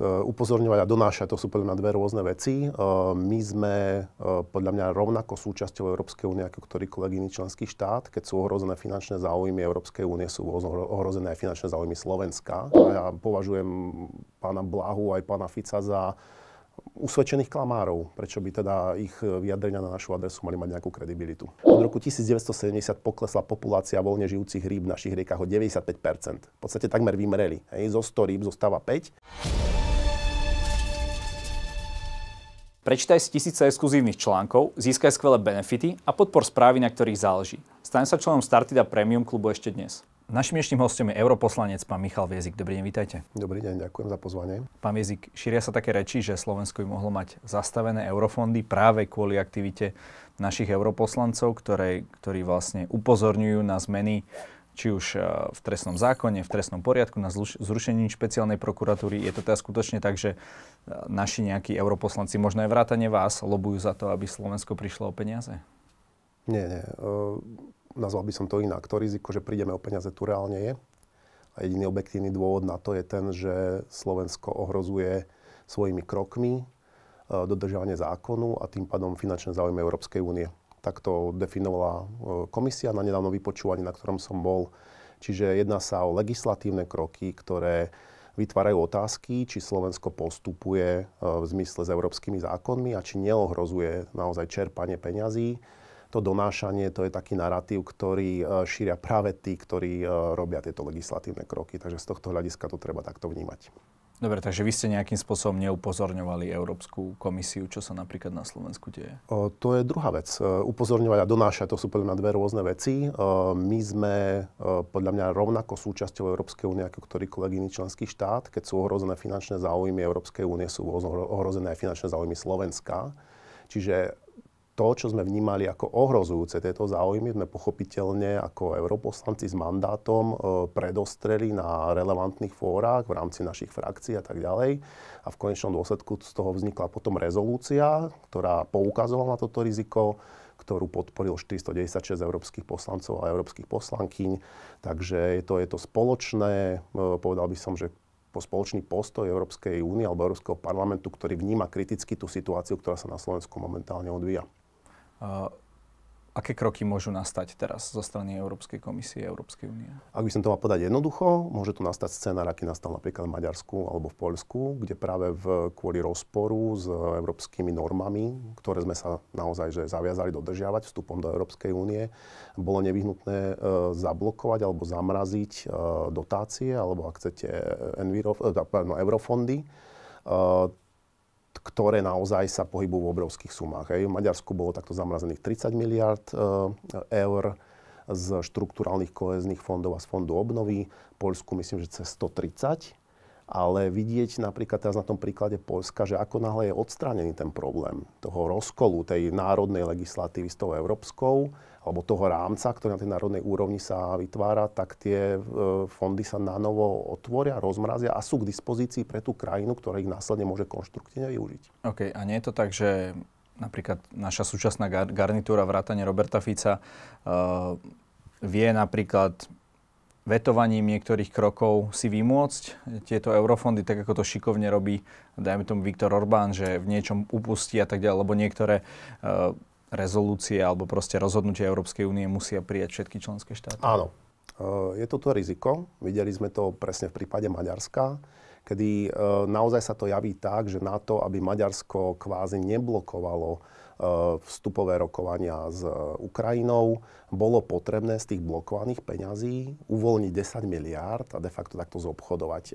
Eh, upozorňovať a donášať, to sú podľa mňa dve rôzne veci. Eh, my sme eh, podľa mňa rovnako súčasťou Európskej únie ako ktorýkoľvek iný členský štát. Keď sú ohrozené finančné záujmy Európskej únie, sú ohrozené aj finančné záujmy Slovenska. A ja považujem pána Blahu aj pána Fica za usvedčených klamárov, prečo by teda ich vyjadrenia na našu adresu mali mať nejakú kredibilitu. Od roku 1970 poklesla populácia voľne žijúcich rýb v našich riekach o 95%. V podstate takmer vymreli. Hej, zo 100 rýb zostáva 5. Prečítaj si tisíce exkluzívnych článkov, získaj skvelé benefity a podpor správy, na ktorých záleží. Staň sa členom Startida Premium klubu ešte dnes. Našim dnešným hostom je europoslanec pán Michal Viezik. Dobrý deň, vítajte. Dobrý deň, ďakujem za pozvanie. Pán Viezik, šíria sa také reči, že Slovensko by mohlo mať zastavené eurofondy práve kvôli aktivite našich europoslancov, ktoré, ktorí vlastne upozorňujú na zmeny či už e, v trestnom zákone, v trestnom poriadku, na zrušení špeciálnej prokuratúry. Je to teda skutočne tak, že e, naši nejakí europoslanci, možno aj vrátane vás, lobujú za to, aby Slovensko prišlo o peniaze? Nie, nie. E, nazval by som to inak. To riziko, že prídeme o peniaze, tu reálne je. A jediný objektívny dôvod na to je ten, že Slovensko ohrozuje svojimi krokmi dodržovanie zákonu a tým pádom finančné záujmy Európskej únie. Tak to definovala e, komisia na nedávno vypočúvaní, na ktorom som bol. Čiže jedná sa o legislatívne kroky, ktoré vytvárajú otázky, či Slovensko postupuje e, v zmysle s európskymi zákonmi a či neohrozuje naozaj čerpanie peňazí. To donášanie, to je taký narratív, ktorý e, šíria práve tí, ktorí robia tieto legislatívne kroky. Takže z tohto hľadiska to treba takto vnímať. Dobre, takže vy ste nejakým spôsobom neupozorňovali Európsku komisiu, čo sa napríklad na Slovensku deje? O, to je druhá vec. E, upozorňovať a donášať, to sú podľa mňa dve rôzne veci. O, e, my sme o, e, podľa mňa rovnako súčasťou Európskej únie ako ktorýkoľvek iný členský štát. Keď sú ohrozené finančné záujmy Európskej únie, sú ohrozené aj finančné záujmy Slovenska. Čiže to, čo sme vnímali ako ohrozujúce tieto záujmy, sme pochopiteľne ako europoslanci s mandátom e, predostreli na relevantných fórach v rámci našich frakcií a tak ďalej. A v konečnom dôsledku z toho vznikla potom rezolúcia, ktorá poukazovala na toto riziko, ktorú podporil 496 európskych poslancov a európskych poslankyň. Takže je to, je to spoločné, e, povedal by som, že po spoločný postoj Európskej únie alebo Európskeho parlamentu, ktorý vníma kriticky tú situáciu, ktorá sa na Slovensku momentálne odvíja. Aké kroky môžu nastať teraz zo strany Európskej komisie a Európskej únie? Ak by som to mal povedať jednoducho, môže tu nastať scénar, aký nastal napríklad v Maďarsku alebo v Poľsku, kde práve v, kvôli rozporu s európskymi normami, ktoré sme sa naozaj že zaviazali dodržiavať vstupom do Európskej únie, bolo nevyhnutné e, zablokovať alebo zamraziť e, dotácie alebo, ak chcete, enviro, e, no, eurofondy. E, ktoré naozaj sa pohybujú v obrovských sumách. Hej. V Maďarsku bolo takto zamrazených 30 miliard e, eur z štruktúrálnych kohezných fondov a z fondu obnovy. Polsku myslím, že cez 130. Ale vidieť napríklad teraz na tom príklade Polska, že ako náhle je odstránený ten problém toho rozkolu tej národnej legislatívy s tou európskou, alebo toho rámca, ktorý na tej národnej úrovni sa vytvára, tak tie e, fondy sa na novo otvoria, rozmrazia a sú k dispozícii pre tú krajinu, ktorá ich následne môže konštruktívne využiť. OK, a nie je to tak, že napríklad naša súčasná garnitúra vrátane Roberta Fica uh, vie napríklad vetovaním niektorých krokov si vymôcť tieto eurofondy, tak ako to šikovne robí, dajme tomu Viktor Orbán, že v niečom upustí a tak ďalej, lebo niektoré uh, rezolúcie alebo proste rozhodnutia Európskej únie musia prijať všetky členské štáty? Áno. E, je to riziko. Videli sme to presne v prípade Maďarska, kedy e, naozaj sa to javí tak, že na to, aby Maďarsko kvázi neblokovalo e, vstupové rokovania s Ukrajinou, bolo potrebné z tých blokovaných peňazí uvoľniť 10 miliárd a de facto takto zobchodovať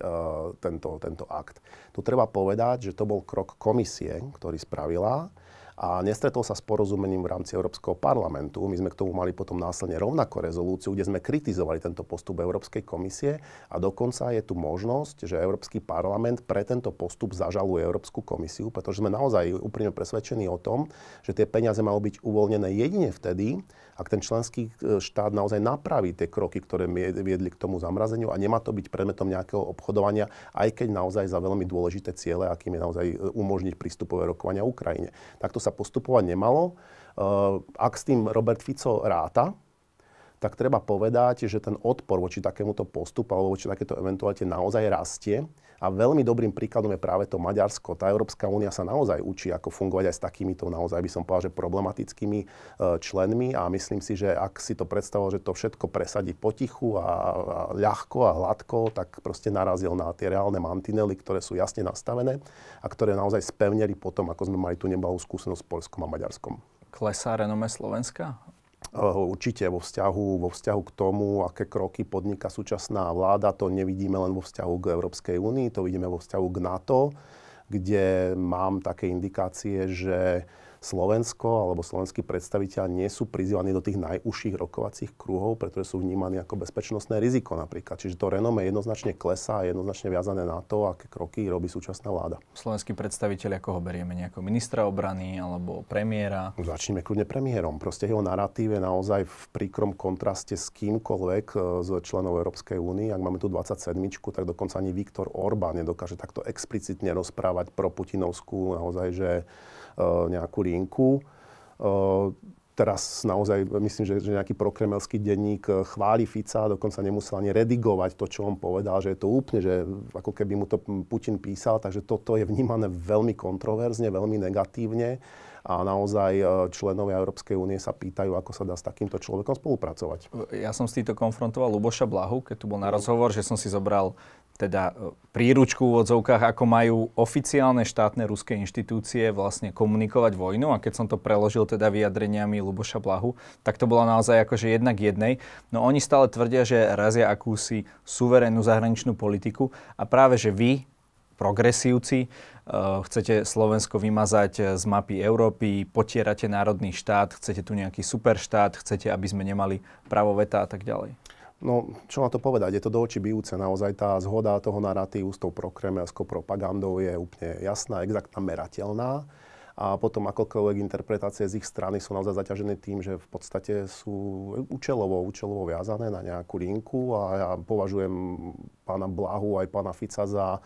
tento, tento akt. Tu treba povedať, že to bol krok komisie, ktorý spravila a nestretol sa s porozumením v rámci Európskeho parlamentu. My sme k tomu mali potom následne rovnako rezolúciu, kde sme kritizovali tento postup Európskej komisie a dokonca je tu možnosť, že Európsky parlament pre tento postup zažaluje Európsku komisiu, pretože sme naozaj úprimne presvedčení o tom, že tie peniaze malo byť uvoľnené jedine vtedy, ak ten členský e, štát naozaj napraví tie kroky, ktoré viedli k tomu zamrazeniu a nemá to byť predmetom nejakého obchodovania, aj keď naozaj za veľmi dôležité ciele, akým je naozaj e, umožniť prístupové rokovania Ukrajine. Takto sa postupovať nemalo. Eh, ak s tým Robert Fico ráta, tak treba povedať, že ten odpor voči takémuto postupu alebo voči takéto eventualite naozaj rastie. A veľmi dobrým príkladom je práve to Maďarsko. Tá Európska únia sa naozaj učí, ako fungovať aj s takýmito naozaj by som povedal, že problematickými e, členmi a myslím si, že ak si to predstavoval, že to všetko presadí potichu a, a ľahko a hladko, tak proste narazil na tie reálne mantinely, ktoré sú jasne nastavené a ktoré naozaj spevnili potom, ako sme mali tú nebalú skúsenosť s Polskom a Maďarskom. Klesá renome Slovenska Eh, určite vo vzťahu, vo vzťahu k tomu, aké kroky podniká súčasná vláda, to nevidíme len vo vzťahu k Európskej únii, to vidíme vo vzťahu k NATO, kde mám také indikácie, že Slovensko alebo slovenskí predstaviteľ nie sú prizývaní do tých najúžších rokovacích kruhov, pretože sú vnímaní ako bezpečnostné riziko napríklad. Čiže to renome jednoznačne klesá a jednoznačne viazané na to, aké kroky robí súčasná vláda. Slovenský predstaviteľ, ako ho berieme? Nejako ministra obrany alebo premiéra? Začneme kľudne premiérom. Proste jeho narratív je naozaj v príkrom kontraste s kýmkoľvek z e, členov Európskej únie. Ak máme tu 27, tak dokonca ani Viktor Orbán nedokáže takto explicitne rozprávať pro Putinovskú naozaj, že Eh, nejakú linku. Eh, teraz naozaj myslím, že, že nejaký prokremelský denník eh, chváli Fica, dokonca nemusel ani redigovať to, čo on povedal, že je to úplne, že ako keby mu to Putin písal, takže toto je vnímané veľmi kontroverzne, veľmi negatívne a naozaj členovia Európskej únie sa pýtajú, ako sa dá s takýmto človekom spolupracovať. Ja som s týmto konfrontoval Luboša Blahu, keď tu bol na rozhovor, že som si zobral teda e, príručku v odzovkách, ako majú oficiálne štátne ruské inštitúcie vlastne komunikovať vojnu. A keď som to preložil teda vyjadreniami Luboša Blahu, tak to bola naozaj akože jednak jednej. No oni stále tvrdia, že razia akúsi suverénnu zahraničnú politiku a práve, že vy, progresívci, e, chcete Slovensko vymazať e, z mapy Európy, potierate národný štát, chcete tu nejaký superštát, chcete, aby sme nemali právo veta a tak ďalej. No, čo na to povedať, je to do očí bijúce. Naozaj tá zhoda toho narratívu s tou prokremelskou propagandou je úplne jasná, exaktná, merateľná. A potom akokoľvek interpretácie z ich strany sú naozaj zaťažené tým, že v podstate sú účelovo, účelovo viazané na nejakú linku a ja považujem pána Blahu aj pána Fica za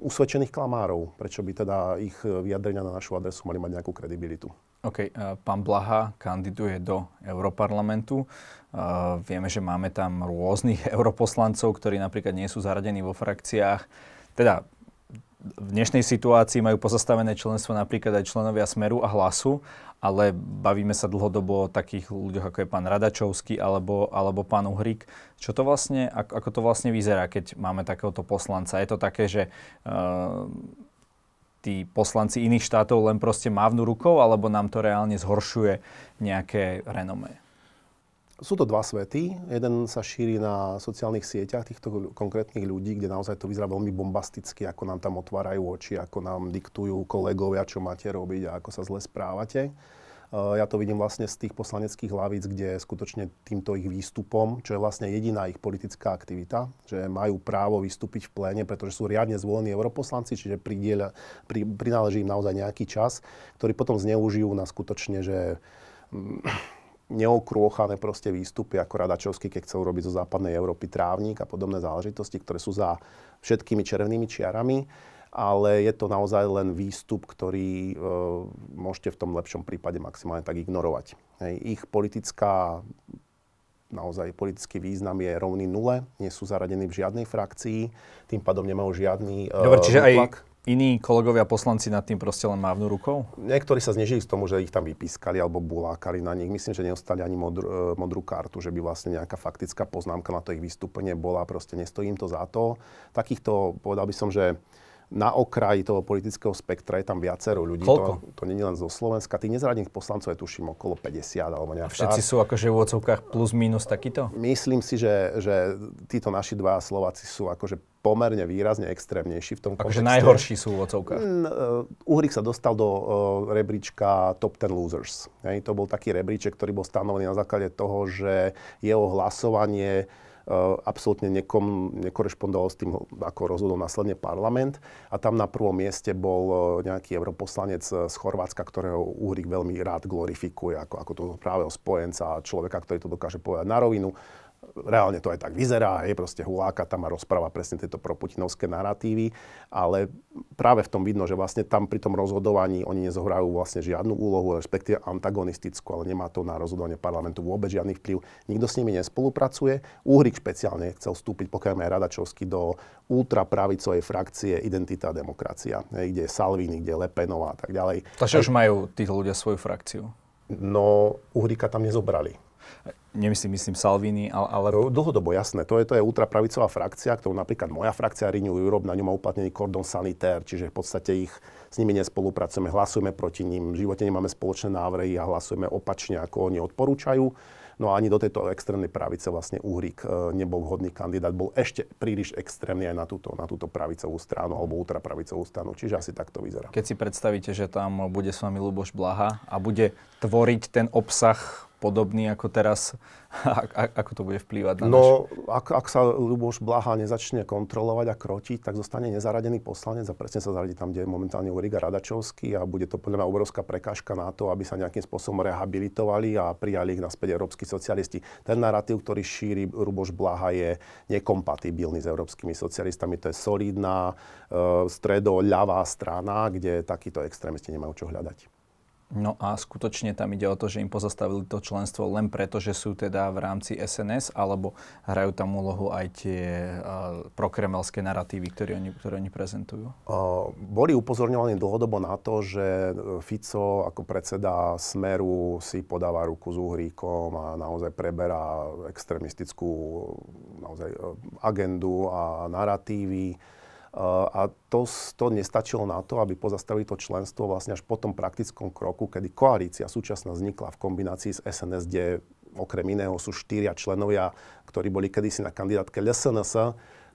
usvedčených klamárov. Prečo by teda ich vyjadrenia na našu adresu mali mať nejakú kredibilitu? OK, eh, pán Blaha kandiduje do Európarlamentu. Eh, vieme, že máme tam rôznych europoslancov, ktorí napríklad nie sú zaradení vo frakciách. Teda v dnešnej situácii majú pozastavené členstvo napríklad aj členovia Smeru a Hlasu, ale bavíme sa dlhodobo o takých ľuďoch, ako je pán Radačovský alebo, alebo pán uhrik. Čo to vlastne, ako to vlastne vyzerá, keď máme takéhoto poslanca? Je to také, že uh, tí poslanci iných štátov len proste mávnu rukou, alebo nám to reálne zhoršuje nejaké renomé? Sú to dva svety. Jeden sa šíri na sociálnych sieťach týchto konkrétnych ľudí, kde naozaj to vyzerá veľmi bombasticky, ako nám tam otvárajú oči, ako nám diktujú kolegovia, čo máte robiť a ako sa zle správate. Eh, ja to vidím vlastne z tých poslaneckých hlavíc, kde skutočne týmto ich výstupom, čo je vlastne jediná ich politická aktivita, že majú právo vystúpiť v pléne, pretože sú riadne zvolení europoslanci, čiže pridieľa, pri, prináleží im naozaj nejaký čas, ktorý potom zneužijú na skutočne, že mm, neokrôchané proste výstupy, ako Radačovský, keď chcel urobiť zo západnej Európy trávnik a podobné záležitosti, ktoré sú za všetkými červenými čiarami ale je to naozaj len výstup, ktorý e, môžete v tom lepšom prípade maximálne tak ignorovať. Hej. Ich politická naozaj politický význam je rovný nule, nie sú zaradení v žiadnej frakcii, tým pádom nemajú žiadny E, Dobre, čiže aj iní kolegovia poslanci nad tým proste len mávnu rukou? Niektorí sa znežili z tomu, že ich tam vypískali alebo bulákali na nich. Myslím, že neostali ani modr, e, modrú kartu, že by vlastne nejaká faktická poznámka na to ich vystúpenie bola, proste nestojím to za to. Takýchto, povedal by som, že na okraji toho politického spektra je tam viacero ľudí. Koľko? To, to nie je len zo Slovenska. Tých nezradených poslancov je tuším okolo 50 alebo nejak. Všetci sú akože v úvodzovkách plus minus takýto? Myslím si, že, že títo naši dva Slováci sú akože pomerne výrazne extrémnejší v tom akože najhorší sú v ocovkách. E, Uhrik sa dostal do uh, rebríčka Top 10 Losers. Hej, to bol taký rebríček, ktorý bol stanovený na základe toho, že jeho hlasovanie Eh, absolútne nekom, nekorešpondoval s tým, ako rozhodol následne parlament. A tam na prvom mieste bol eh, nejaký europoslanec eh, z Chorvátska, ktorého Uhrik veľmi rád glorifikuje ako, ako toho právého spojenca a človeka, ktorý to dokáže povedať na rovinu reálne to aj tak vyzerá, je proste Huláka tam má rozpráva presne tieto proputinovské narratívy, ale práve v tom vidno, že vlastne tam pri tom rozhodovaní oni nezohrajú vlastne žiadnu úlohu, respektíve antagonistickú, ale nemá to na rozhodovanie parlamentu vôbec žiadny vplyv. Nikto s nimi nespolupracuje. Úhrik špeciálne chcel vstúpiť, pokiaľ aj Radačovský, do ultrapravicovej frakcie Identita a demokracia, hej, kde je Salvini, kde je Lepenová a tak ďalej. Takže už majú títo ľudia svoju frakciu. No, Uhrika tam nezobrali nemyslím, myslím Salvini, ale... ale... Dlhodobo, jasné. To je, to je ultrapravicová frakcia, ktorú napríklad moja frakcia Renew Europe, na ňu má uplatnený kordon sanitér, čiže v podstate ich s nimi nespolupracujeme, hlasujeme proti ním, v živote nemáme spoločné návrhy a hlasujeme opačne, ako oni odporúčajú. No a ani do tejto extrémnej pravice vlastne Uhrík e, nebol vhodný kandidát, bol ešte príliš extrémny aj na túto, na túto pravicovú stranu alebo ultrapravicovú stranu, čiže asi takto vyzerá. Keď si predstavíte, že tam bude s vami Luboš Blaha a bude tvoriť ten obsah podobný ako teraz, a, a, ako to bude vplývať na No, naš... ak, ak sa Luboš Blaha nezačne kontrolovať a krotiť, tak zostane nezaradený poslanec a presne sa zaradí tam, kde je momentálne Uriga Radačovský a bude to podľa mňa obrovská prekážka na to, aby sa nejakým spôsobom rehabilitovali a prijali ich naspäť európsky socialisti. Ten narratív, ktorý šíri Luboš Blaha, je nekompatibilný s európskymi socialistami. To je solidná, e, stredo-ľavá strana, kde takíto extrémisti nemajú čo hľadať. No a skutočne tam ide o to, že im pozastavili to členstvo len preto, že sú teda v rámci SNS, alebo hrajú tam úlohu aj tie uh, eh, prokremelské narratívy, ktoré oni, ktoré oni prezentujú? Uh, boli upozorňovaní dlhodobo na to, že eh, Fico ako predseda Smeru si podáva ruku s Uhríkom a naozaj preberá extrémistickú naozaj, agendu a narratívy a to, to nestačilo na to, aby pozastavili to členstvo vlastne až po tom praktickom kroku, kedy koalícia súčasná vznikla v kombinácii s SNS, kde okrem iného sú štyria členovia, ktorí boli kedysi na kandidátke LSNS,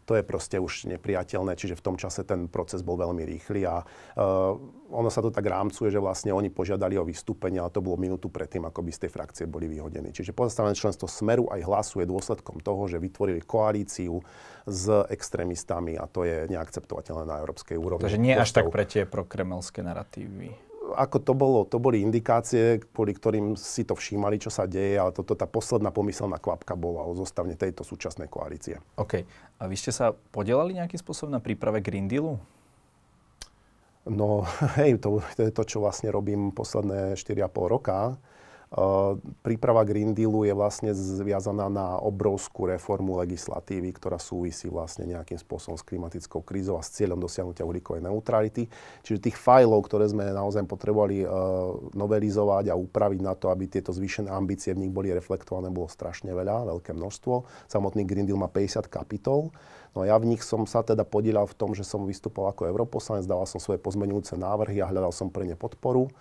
to je proste už nepriateľné, čiže v tom čase ten proces bol veľmi rýchly a uh, ono sa to tak rámcuje, že vlastne oni požiadali o vystúpenie, ale to bolo minútu predtým, ako by z tej frakcie boli vyhodení. Čiže pozastavené členstvo Smeru aj hlasu je dôsledkom toho, že vytvorili koalíciu s extrémistami a to je neakceptovateľné na európskej úrovni. Takže nie až tak pre tie prokremelské narratívy ako to bolo, to boli indikácie, kvôli ktorým si to všímali, čo sa deje, ale toto tá posledná pomyselná kvapka bola o zostavne tejto súčasnej koalície. OK. A vy ste sa podelali nejakým spôsobom na príprave Green Dealu? No, hej, to, to je to, čo vlastne robím posledné 4,5 roka. Príprava Green Dealu je vlastne zviazaná na obrovskú reformu legislatívy, ktorá súvisí vlastne nejakým spôsobom s klimatickou krízou a s cieľom dosiahnutia uhlíkovej neutrality. Čiže tých fajlov, ktoré sme naozaj potrebovali novelizovať a upraviť na to, aby tieto zvýšené ambície v nich boli reflektované, bolo strašne veľa, veľké množstvo. Samotný Green Deal má 50 kapitol. No ja v nich som sa teda podielal v tom, že som vystupoval ako europoslanec, dával som svoje pozmenujúce návrhy a hľadal som pre ne podporu.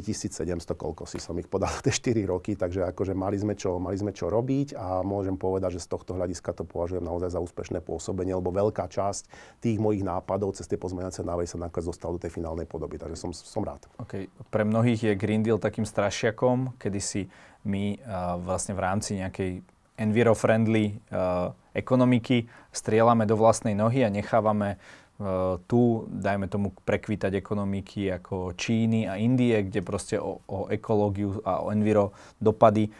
3700, koľko si som ich podal tie 4 roky, takže akože mali sme, čo, mali sme čo robiť a môžem povedať, že z tohto hľadiska to považujem naozaj za úspešné pôsobenie, lebo veľká časť tých mojich nápadov cez tie pozmeňovacie návrhy sa nakoniec dostala do tej finálnej podoby, takže som, som rád. Okay. Pre mnohých je Green Deal takým strašiakom, kedy si my uh, vlastne v rámci nejakej enviro-friendly uh, ekonomiky strieľame do vlastnej nohy a nechávame Eh, tu, dajme tomu, prekvítať ekonomiky ako Číny a Indie, kde proste o, o ekológiu a o enviro dopady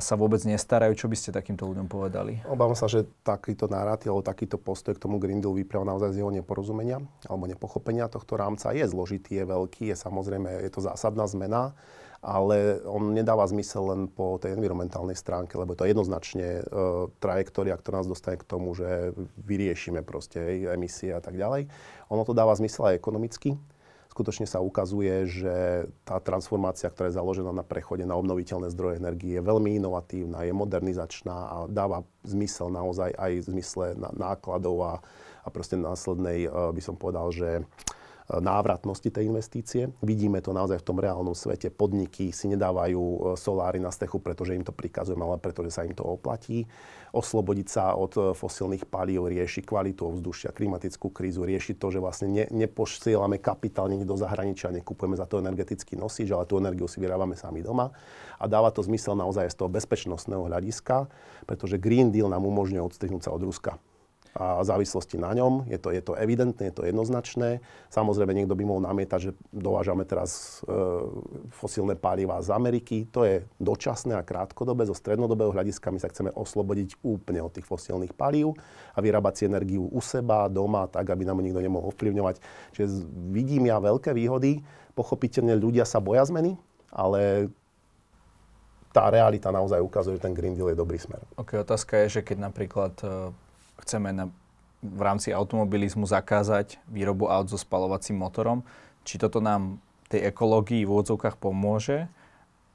sa vôbec nestarajú. Čo by ste takýmto ľuďom povedali? Obávam sa, že takýto narratív alebo takýto postoj k tomu Green Deal vyplýva naozaj z jeho neporozumenia alebo nepochopenia tohto rámca. Je zložitý, je veľký, je samozrejme, je to zásadná zmena, ale on nedáva zmysel len po tej environmentálnej stránke, lebo to jednoznačne e, trajektória, ktorá nás dostane k tomu, že vyriešime proste emisie a tak ďalej. Ono to dáva zmysel aj ekonomicky, skutočne sa ukazuje, že tá transformácia, ktorá je založená na prechode na obnoviteľné zdroje energie, je veľmi inovatívna, je modernizačná a dáva zmysel naozaj aj v zmysle nákladov a, a proste následnej, eh, by som povedal, že uh, návratnosti tej investície. Vidíme to naozaj v tom reálnom svete. Podniky si nedávajú e, soláry na stechu, pretože im to prikazujem, ale pretože sa im to oplatí. Oslobodiť sa od e, fosilných palív rieši kvalitu ovzdušia, klimatickú krízu, rieši to, že vlastne ne, nepošielame kapitál niekde do zahraničia, nekupujeme za to energetický nosič, ale tú energiu si vyrábame sami doma. A dáva to zmysel naozaj z toho bezpečnostného hľadiska, pretože Green Deal nám umožňuje odstrihnúť sa od Ruska a závislosti na ňom. Je to, je to evidentné, je to jednoznačné. Samozrejme, niekto by mohol namietať, že dovážame teraz e, fosílne pálivá z Ameriky. To je dočasné a krátkodobé. Zo strednodobého hľadiska my sa chceme oslobodiť úplne od tých fosílnych palív a vyrábať si energiu u seba, doma, tak, aby nám nikto nemohol ovplyvňovať. Čiže vidím ja veľké výhody. Pochopiteľne ľudia sa boja zmeny, ale tá realita naozaj ukazuje, že ten Green Deal je dobrý smer. Ok, otázka je, že keď napríklad e, chceme na, v rámci automobilizmu zakázať výrobu aut so spalovacím motorom, či toto nám tej ekológii v úvodzovkách pomôže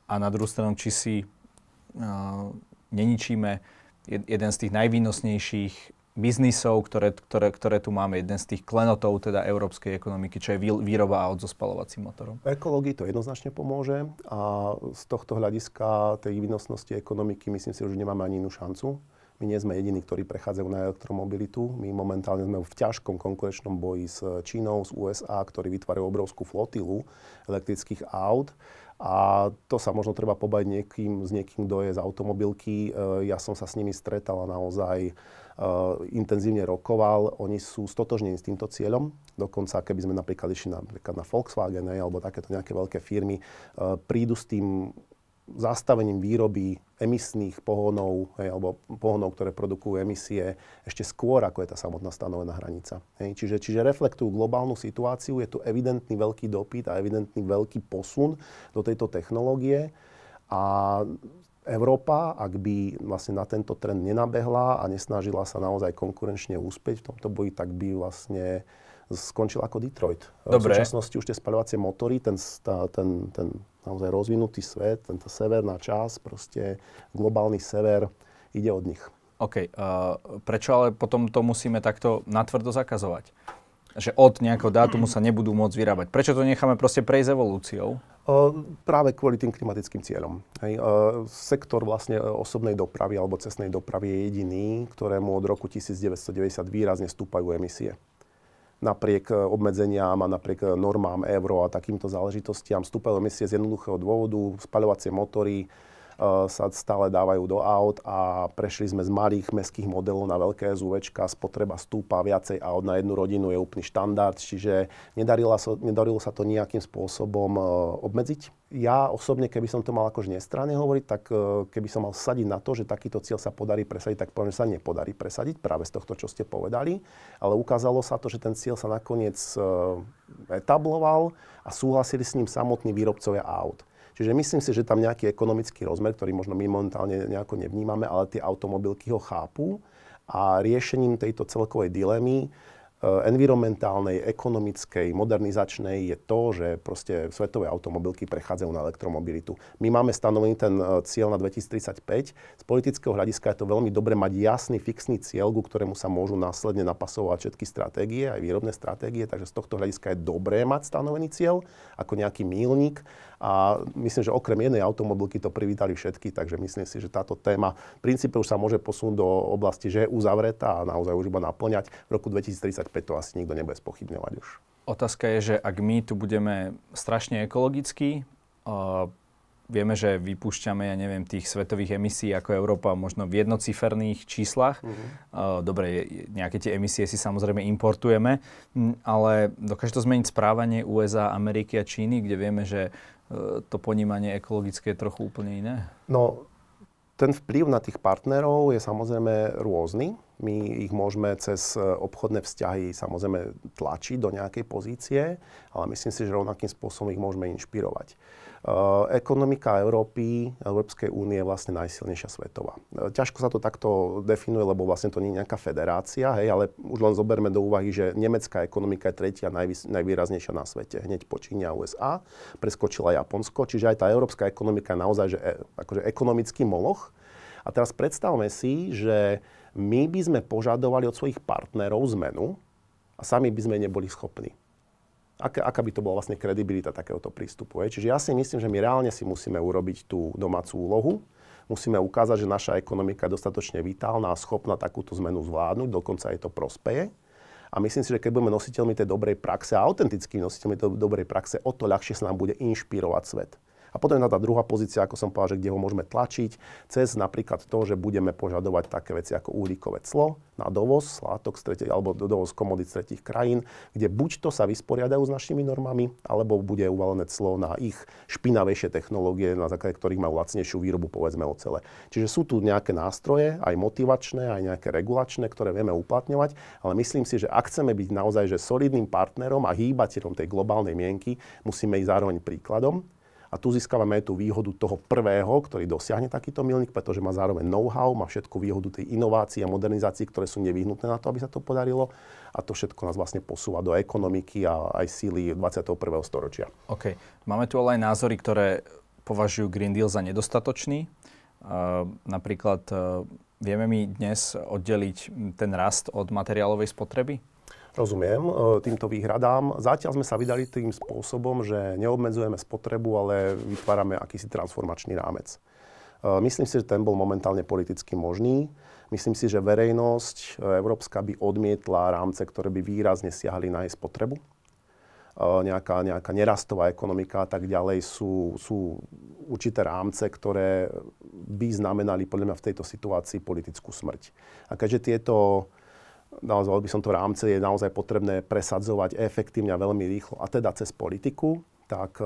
a na druhú stranu, či si uh, neničíme jed, jeden z tých najvýnosnejších biznisov, ktoré, ktoré, ktoré tu máme, jeden z tých klenotov teda európskej ekonomiky, čo je výroba aut so spalovacím motorom. Ekológii to jednoznačne pomôže a z tohto hľadiska tej výnosnosti ekonomiky myslím si, že nemáme ani inú šancu. My nie sme jediní, ktorí prechádzajú na elektromobilitu. My momentálne sme v ťažkom konkurenčnom boji s Čínou, z USA, ktorí vytvárajú obrovskú flotilu elektrických aut. A to sa možno treba pobať niekým, s niekým, kto je z automobilky. E, ja som sa s nimi stretal a naozaj e, intenzívne rokoval. Oni sú stotožnení s týmto cieľom. Dokonca, keby sme napríklad išli napríklad na Volkswagen alebo takéto nejaké veľké firmy, e, prídu s tým zastavením výroby emisných pohonov, hej, alebo pohonov, ktoré produkujú emisie, ešte skôr, ako je tá samotná stanovená hranica. Hej. Čiže, čiže reflektujú globálnu situáciu, je tu evidentný veľký dopyt a evidentný veľký posun do tejto technológie a Európa, ak by vlastne na tento trend nenabehla a nesnažila sa naozaj konkurenčne úspeť v tomto boji, tak by vlastne skončil ako Detroit. E, Dobre. V súčasnosti už tie spaľovacie motory, ten, tá, ten, ten naozaj rozvinutý svet, tento severná časť, proste globálny sever, ide od nich. OK. Uh, prečo ale potom to musíme takto natvrdo zakazovať? Že od nejakého dátumu sa nebudú môcť vyrábať. Prečo to necháme proste prejsť evolúciou? Uh, práve kvôli tým klimatickým cieľom. Hej. Uh, sektor vlastne osobnej dopravy alebo cestnej dopravy je jediný, ktorému od roku 1990 výrazne stúpajú emisie napriek e, obmedzeniam a napriek e, normám euro a takýmto záležitostiam. Vstúpajú emisie z jednoduchého dôvodu, spaľovacie motory, E, sa stále dávajú do aut a prešli sme z malých mestských modelov na veľké SUVčka, spotreba stúpa viacej aut na jednu rodinu je úplný štandard, čiže nedarilo sa, nedarilo sa to nejakým spôsobom e, obmedziť. Ja osobne, keby som to mal akož nestranne hovoriť, tak e, keby som mal sadiť na to, že takýto cieľ sa podarí presadiť, tak poviem, že sa nepodarí presadiť práve z tohto, čo ste povedali. Ale ukázalo sa to, že ten cieľ sa nakoniec etabloval a súhlasili s ním samotní výrobcovia aut. Čiže myslím si, že tam nejaký ekonomický rozmer, ktorý možno my momentálne nejako nevnímame, ale tie automobilky ho chápu a riešením tejto celkovej dilemy e, environmentálnej, ekonomickej, modernizačnej je to, že proste svetové automobilky prechádzajú na elektromobilitu. My máme stanovený ten e, cieľ na 2035. Z politického hľadiska je to veľmi dobre mať jasný, fixný cieľ, ku ktorému sa môžu následne napasovať všetky stratégie, aj výrobné stratégie, takže z tohto hľadiska je dobré mať stanovený cieľ ako nejaký mílnik, a myslím, že okrem jednej automobilky to privítali všetky, takže myslím si, že táto téma v princípe už sa môže posunúť do oblasti, že je uzavretá a naozaj už iba naplňať. V roku 2035 to asi nikto nebude spochybňovať už. Otázka je, že ak my tu budeme strašne ekologickí, uh, vieme, že vypúšťame, ja neviem, tých svetových emisí ako Európa možno v jednociferných číslach. Mm-hmm. Dobre, nejaké tie emisie si samozrejme importujeme, ale dokáže to zmeniť správanie USA, Ameriky a Číny, kde vieme, že E, to ponímanie ekologické je trochu úplne iné? No, ten vplyv na tých partnerov je samozrejme rôzny. My ich môžeme cez e, obchodné vzťahy samozrejme tlačiť do nejakej pozície, ale myslím si, že rovnakým spôsobom ich môžeme inšpirovať. Eh, ekonomika Európy, Európskej únie je vlastne najsilnejšia svetová. Eh, ťažko sa to takto definuje, lebo vlastne to nie je nejaká federácia, hej, ale už len zoberme do úvahy, že nemecká ekonomika je tretia najvýraznejšia na svete. Hneď po Číne a USA preskočila Japonsko, čiže aj tá európska ekonomika je naozaj že, eh, akože ekonomický moloch. A teraz predstavme si, že my by sme požadovali od svojich partnerov zmenu a sami by sme neboli schopní aká, aká by to bola vlastne kredibilita takéhoto prístupu. Je. Čiže ja si myslím, že my reálne si musíme urobiť tú domácu úlohu, musíme ukázať, že naša ekonomika je dostatočne vitálna a schopná takúto zmenu zvládnuť, dokonca aj to prospeje. A myslím si, že keď budeme nositeľmi tej dobrej praxe a autentickými nositeľmi tej dobrej praxe, o to ľahšie sa nám bude inšpirovať svet. A potom je tá druhá pozícia, ako som povedal, že kde ho môžeme tlačiť, cez napríklad to, že budeme požadovať také veci ako uhlíkové clo na dovoz látok z tretich, alebo dovoz komody z tretich krajín, kde buď to sa vysporiadajú s našimi normami, alebo bude uvalené clo na ich špinavejšie technológie, na základe ktorých majú lacnejšiu výrobu, povedzme, ocele. Čiže sú tu nejaké nástroje, aj motivačné, aj nejaké regulačné, ktoré vieme uplatňovať, ale myslím si, že ak chceme byť naozaj že solidným partnerom a hýbateľom tej globálnej mienky, musíme ísť zároveň príkladom a tu získavame aj tú výhodu toho prvého, ktorý dosiahne takýto milník, pretože má zároveň know-how, má všetku výhodu tej inovácie a modernizácii, ktoré sú nevyhnutné na to, aby sa to podarilo. A to všetko nás vlastne posúva do ekonomiky a aj síly 21. storočia. OK. Máme tu ale aj názory, ktoré považujú Green Deal za nedostatočný. Uh, napríklad uh, vieme my dnes oddeliť ten rast od materiálovej spotreby? Rozumiem e, týmto výhradám. Zatiaľ sme sa vydali tým spôsobom, že neobmedzujeme spotrebu, ale vytvárame akýsi transformačný rámec. E, myslím si, že ten bol momentálne politicky možný. Myslím si, že verejnosť e, európska by odmietla rámce, ktoré by výrazne siahali na jej spotrebu. Nejaká, nejaká nerastová ekonomika a tak ďalej sú, sú určité rámce, ktoré by znamenali podľa mňa v tejto situácii politickú smrť. A keďže tieto naozaj by som to rámce, je naozaj potrebné presadzovať efektívne a veľmi rýchlo, a teda cez politiku, tak e,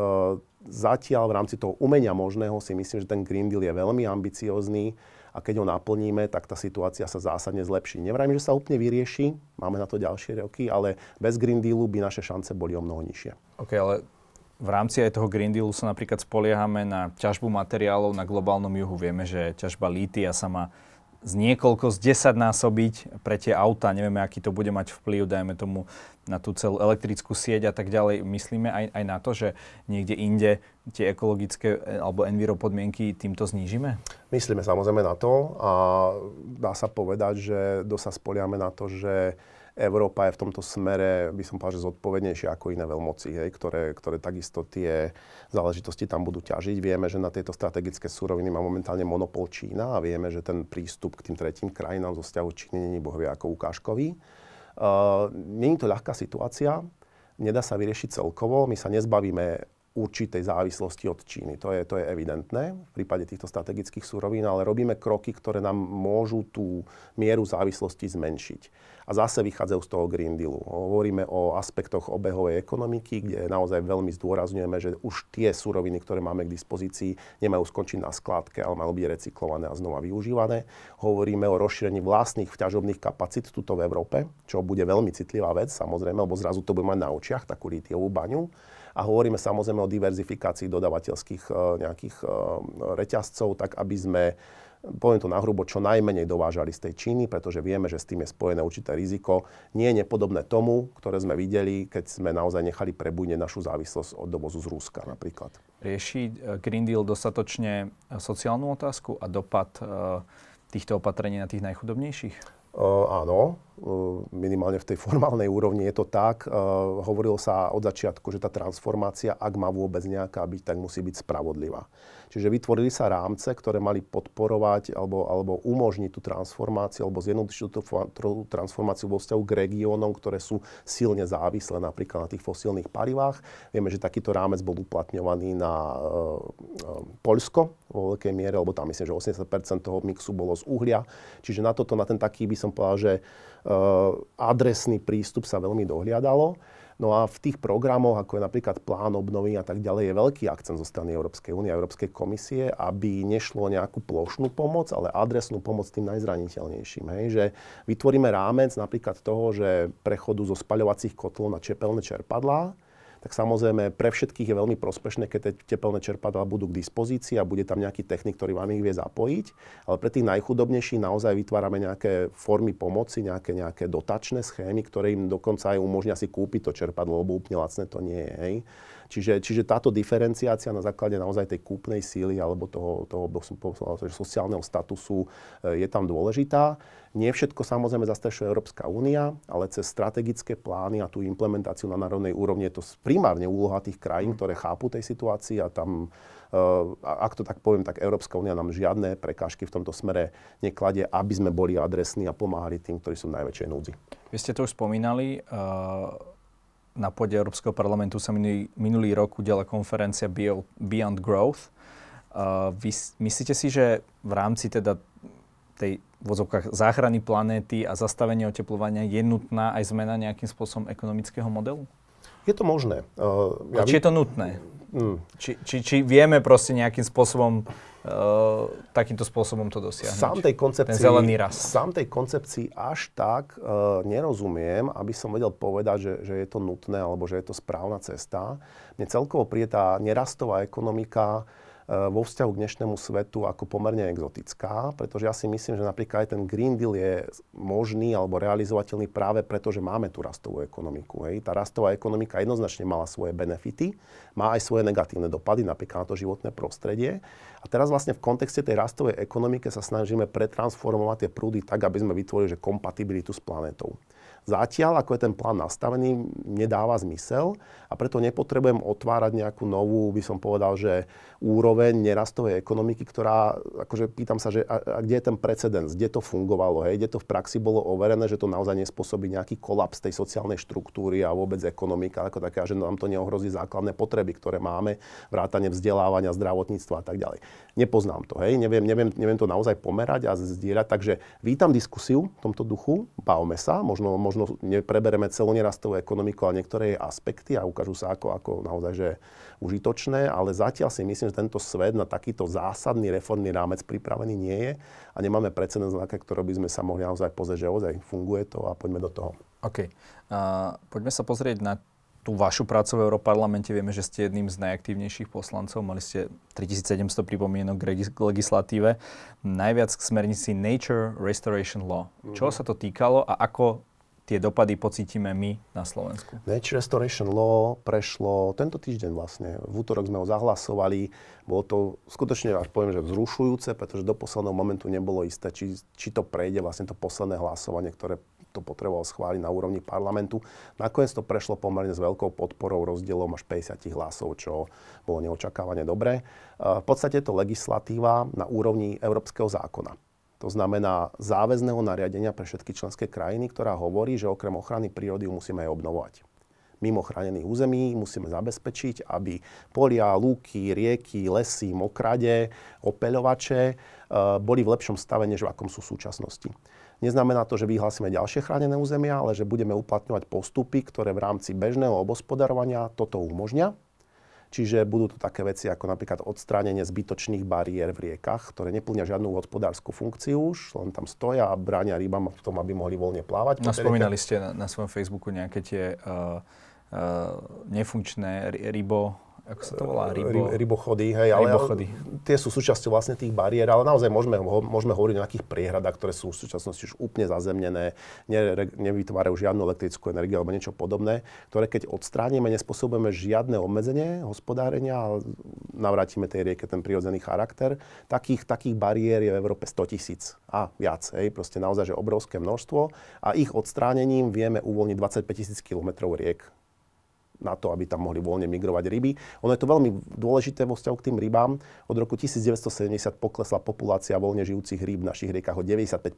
zatiaľ v rámci toho umenia možného si myslím, že ten Green Deal je veľmi ambiciózny a keď ho naplníme, tak tá situácia sa zásadne zlepší. Nevrajím, že sa úplne vyrieši, máme na to ďalšie roky, ale bez Green Dealu by naše šance boli o mnoho nižšie. OK, ale v rámci aj toho Green Dealu sa napríklad spoliehame na ťažbu materiálov na globálnom juhu. Vieme, že ťažba lítia sa má z niekoľko, z 10 násobiť pre tie auta. Nevieme, aký to bude mať vplyv, dajme tomu, na tú celú elektrickú sieť a tak ďalej. Myslíme aj, aj na to, že niekde inde tie ekologické e, alebo enviro podmienky týmto znížime? Myslíme samozrejme na to a dá sa povedať, že dosť sa spoliame na to, že Európa je v tomto smere, by som povedal, že zodpovednejšia ako iné veľmoci, hej, ktoré, ktoré takisto tie záležitosti tam budú ťažiť. Vieme, že na tieto strategické súroviny má momentálne monopol Čína a vieme, že ten prístup k tým tretím krajinám zo vzťahu Číny není bohvie ako ukážkový. Uh, není to ľahká situácia, nedá sa vyriešiť celkovo. My sa nezbavíme určitej závislosti od Číny. To je, to je evidentné v prípade týchto strategických súrovín, ale robíme kroky, ktoré nám môžu tú mieru závislosti zmenšiť. A zase vychádzajú z toho Green Dealu. Hovoríme o aspektoch obehovej ekonomiky, kde naozaj veľmi zdôrazňujeme, že už tie súroviny, ktoré máme k dispozícii, nemajú skončiť na skládke, ale majú byť recyklované a znova využívané. Hovoríme o rozšírení vlastných vťažobných kapacít tuto v Európe, čo bude veľmi citlivá vec, samozrejme, lebo zrazu to bude mať na očiach takú lítiovú baňu a hovoríme samozrejme o diverzifikácii dodavateľských e, nejakých e, reťazcov, tak aby sme poviem to nahrubo, čo najmenej dovážali z tej Číny, pretože vieme, že s tým je spojené určité riziko. Nie je nepodobné tomu, ktoré sme videli, keď sme naozaj nechali prebudne našu závislosť od dovozu z Ruska napríklad. Rieši e, Green Deal dostatočne sociálnu otázku a dopad týchto opatrení na tých najchudobnejších? áno, minimálne v tej formálnej úrovni je to tak. Hovorilo sa od začiatku, že tá transformácia, ak má vôbec nejaká byť, tak musí byť spravodlivá. Čiže vytvorili sa rámce, ktoré mali podporovať alebo, alebo umožniť tú transformáciu alebo zjednodušiť tú transformáciu vo vzťahu k regiónom, ktoré sú silne závislé napríklad na tých fosílnych palivách. Vieme, že takýto rámec bol uplatňovaný na uh, uh, Poľsko vo veľkej miere, lebo tam myslím, že 80 toho mixu bolo z uhlia. Čiže na toto, na ten taký by som povedal, že uh, adresný prístup sa veľmi dohliadalo. No a v tých programoch, ako je napríklad plán obnovy a tak ďalej, je veľký akcent zo strany Európskej únie a Európskej komisie, aby nešlo nejakú plošnú pomoc, ale adresnú pomoc tým najzraniteľnejším. Hej? Že vytvoríme rámec napríklad toho, že prechodu zo spaľovacích kotlov na čepelné čerpadlá, tak samozrejme pre všetkých je veľmi prospešné, keď tie tepelné čerpadla budú k dispozícii a bude tam nejaký technik, ktorý vám ich vie zapojiť. Ale pre tých najchudobnejších naozaj vytvárame nejaké formy pomoci, nejaké, nejaké dotačné schémy, ktoré im dokonca aj umožnia si kúpiť to čerpadlo, lebo úplne lacné to nie je. Hej. Čiže, čiže táto diferenciácia na základe naozaj tej kúpnej síly alebo toho, toho toho sociálneho statusu e, je tam dôležitá. Nie všetko samozrejme zastrešuje Európska únia, ale cez strategické plány a tú implementáciu na národnej úrovni je to primárne úloha tých krajín, mm. ktoré chápu tej situácii a tam, e, ak to tak poviem, tak Európska únia nám žiadne prekážky v tomto smere nekladie, aby sme boli adresní a pomáhali tým, ktorí sú v najväčšej núdzi. Vy ste to už spomínali. Uh na pôde Európskeho parlamentu sa minulý, minulý rok udiala konferencia Bio, Beyond Growth. Uh, vy, myslíte si, že v rámci teda tej vozovkách záchrany planéty a zastavenia oteplovania je nutná aj zmena nejakým spôsobom ekonomického modelu? Je to možné. Uh, ja a či by... je to nutné? Mm. Či, či, či vieme proste nejakým spôsobom Eh, takýmto spôsobom to dosiahnuť. Sám tej koncepcii, Ten zelený rast. Sám tej koncepcii až tak uh, nerozumiem, aby som vedel povedať, že, že je to nutné alebo že je to správna cesta. Mne celkovo príde tá nerastová ekonomika Eh, vo vzťahu k dnešnému svetu ako pomerne exotická, pretože ja si myslím, že napríklad aj ten Green Deal je možný alebo realizovateľný práve preto, že máme tú rastovú ekonomiku. Hej. Tá rastová ekonomika jednoznačne mala svoje benefity, má aj svoje negatívne dopady, napríklad na to životné prostredie. A teraz vlastne v kontexte tej rastovej ekonomike sa snažíme pretransformovať tie prúdy tak, aby sme vytvorili že kompatibilitu s planetou. Zatiaľ, ako je ten plán nastavený, nedáva zmysel a preto nepotrebujem otvárať nejakú novú, by som povedal, že úroveň nerastovej ekonomiky, ktorá, akože pýtam sa, že a, a kde je ten precedens, kde to fungovalo, hej, kde to v praxi bolo overené, že to naozaj nespôsobí nejaký kolaps tej sociálnej štruktúry a vôbec ekonomika ako taká, že nám to neohrozí základné potreby, ktoré máme, vrátanie vzdelávania, zdravotníctva a tak ďalej. Nepoznám to, hej, neviem, neviem, neviem to naozaj pomerať a zdieľať, takže vítam diskusiu v tomto duchu, bavme sa, možno, možno neprebereme celú nerastovú ekonomiku, a niektoré jej aspekty a ukážu sa ako, ako naozaj že užitočné, ale zatiaľ si myslím, že tento svet na takýto zásadný reformný rámec pripravený nie je a nemáme precedens, na ktoré by sme sa mohli naozaj pozrieť, že ozaj funguje to a poďme do toho. OK. Uh, poďme sa pozrieť na tú vašu prácu v Európarlamente. Vieme, že ste jedným z najaktívnejších poslancov. Mali ste 3700 pripomienok k legislatíve. Najviac k smernici Nature Restoration Law. Mm-hmm. Čo mhm. sa to týkalo a ako tie dopady pocítime my na Slovensku? Nature Restoration Law prešlo tento týždeň vlastne. V útorok sme ho zahlasovali. Bolo to skutočne, až poviem, že vzrušujúce, pretože do posledného momentu nebolo isté, či, či to prejde vlastne to posledné hlasovanie, ktoré to potreboval schváliť na úrovni parlamentu. Nakoniec to prešlo pomerne s veľkou podporou, rozdielom až 50 hlasov, čo bolo neočakávane dobré. V podstate je to legislatíva na úrovni európskeho zákona to znamená záväzného nariadenia pre všetky členské krajiny, ktorá hovorí, že okrem ochrany prírody musíme aj obnovovať. Mimo chránených území musíme zabezpečiť, aby polia, lúky, rieky, lesy, mokrade, opeľovače eh, boli v lepšom stave, než v akom sú v súčasnosti. Neznamená to, že vyhlásime ďalšie chránené územia, ale že budeme uplatňovať postupy, ktoré v rámci bežného obospodarovania toto umožňa Čiže budú to také veci ako napríklad odstránenie zbytočných bariér v riekach, ktoré neplnia žiadnu hospodárskú funkciu už, len tam stoja a bránia rybám v tom, aby mohli voľne plávať. No, spomínali ste na, na svojom Facebooku nejaké tie uh, uh, nefunkčné rybo ako sa to volá, rybo... rybochody, hej, ale rybochody. tie sú súčasťou vlastne tých bariér, ale naozaj môžeme, môžeme hovoriť o nejakých priehradách, ktoré sú v súčasnosti už úplne zazemnené, ne, nevytvárajú žiadnu elektrickú energiu alebo niečo podobné, ktoré keď odstránime, nespôsobujeme žiadne obmedzenie hospodárenia a navrátime tej rieke ten prirodzený charakter. Takých, takých bariér je v Európe 100 tisíc a viac, hej, proste naozaj, že obrovské množstvo a ich odstránením vieme uvoľniť 25 tisíc kilometrov riek na to, aby tam mohli voľne migrovať ryby. Ono je to veľmi dôležité vo vzťahu k tým rybám. Od roku 1970 poklesla populácia voľne žijúcich rýb v našich riekach o 95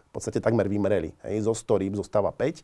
V podstate takmer vymreli. Hej. Zo 100 rýb zostáva 5.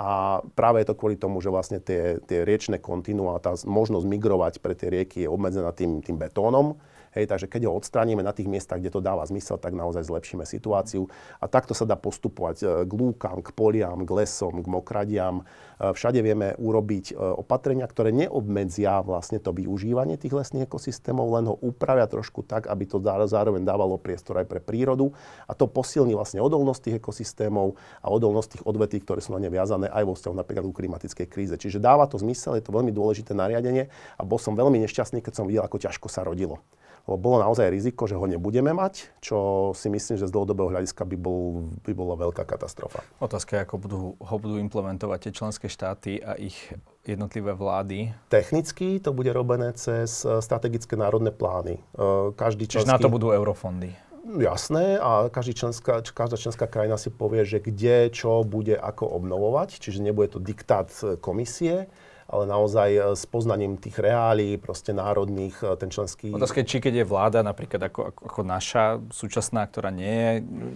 A práve je to kvôli tomu, že vlastne tie, tie riečne kontinuá, tá možnosť migrovať pre tie rieky je obmedzená tým, tým betónom. Hej, takže keď ho odstránime na tých miestach, kde to dáva zmysel, tak naozaj zlepšíme situáciu. A takto sa dá postupovať e, k lúkam, k poliam, k lesom, k mokradiam E, všade vieme urobiť e, opatrenia, ktoré neobmedzia vlastne to využívanie tých lesných ekosystémov, len ho upravia trošku tak, aby to zároveň dávalo priestor aj pre prírodu a to posilní vlastne odolnosť tých ekosystémov a odolnosť tých odvetví, ktoré sú na ne viazané aj vo vzťahu napríklad ku klimatickej kríze. Čiže dáva to zmysel, je to veľmi dôležité nariadenie a bol som veľmi nešťastný, keď som videl, ako ťažko sa rodilo lebo bolo naozaj riziko, že ho nebudeme mať, čo si myslím, že z dlhodobého hľadiska by, bol, by bola veľká katastrofa. Otázka je, ako budú, ho budú implementovať tie členské členské štáty a ich jednotlivé vlády? Technicky to bude robené cez eh, strategické národné plány. Eh, každý členský... Čiže na to budú eurofondy? Jasné a každý členská, každá členská krajina si povie, že kde, čo bude, ako obnovovať. Čiže nebude to diktát eh, komisie, ale naozaj s poznaním tých reálí, proste národných, ten členský... Otázka je, či keď je vláda napríklad ako, ako naša súčasná, ktorá nie je